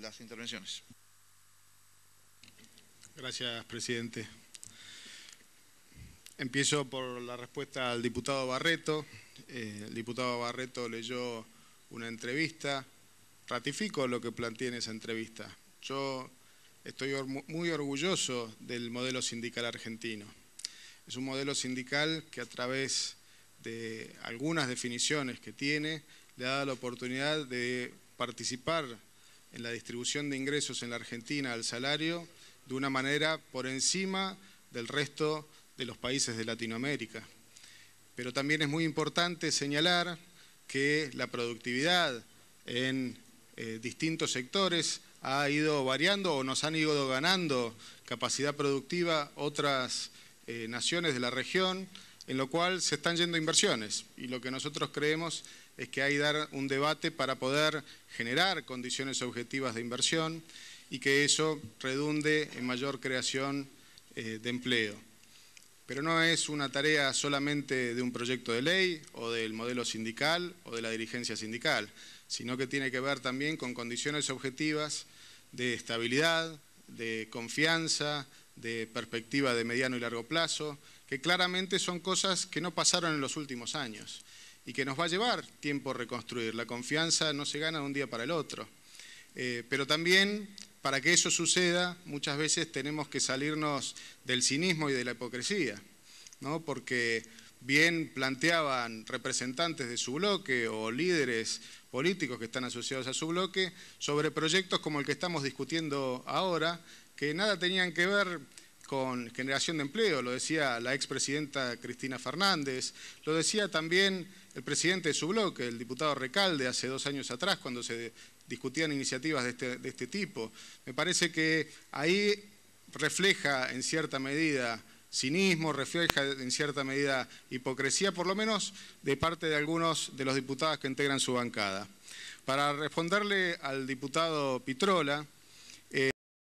las intervenciones. Gracias, presidente. Empiezo por la respuesta al diputado Barreto. Eh, el diputado Barreto leyó una entrevista. Ratifico lo que plantea en esa entrevista. Yo estoy muy orgulloso del modelo sindical argentino. Es un modelo sindical que a través de algunas definiciones que tiene, le da la oportunidad de participar en la distribución de ingresos en la Argentina al salario de una manera por encima del resto de los países de Latinoamérica. Pero también es muy importante señalar que la productividad en eh, distintos sectores ha ido variando o nos han ido ganando capacidad productiva otras eh, naciones de la región en lo cual se están yendo inversiones y lo que nosotros creemos es que hay que dar un debate para poder generar condiciones objetivas de inversión y que eso redunde en mayor creación eh, de empleo. Pero no es una tarea solamente de un proyecto de ley o del modelo sindical o de la dirigencia sindical, sino que tiene que ver también con condiciones objetivas de estabilidad, de confianza, de perspectiva de mediano y largo plazo, que claramente son cosas que no pasaron en los últimos años y que nos va a llevar tiempo reconstruir. La confianza no se gana de un día para el otro. Eh, pero también, para que eso suceda, muchas veces tenemos que salirnos del cinismo y de la hipocresía, ¿no? porque bien planteaban representantes de su bloque o líderes políticos que están asociados a su bloque sobre proyectos como el que estamos discutiendo ahora, que nada tenían que ver con generación de empleo, lo decía la expresidenta Cristina Fernández, lo decía también el presidente de su bloque, el diputado Recalde, hace dos años atrás, cuando se discutían iniciativas de este, de este tipo. Me parece que ahí refleja en cierta medida cinismo, refleja en cierta medida hipocresía, por lo menos de parte de algunos de los diputados que integran su bancada. Para responderle al diputado Pitrola,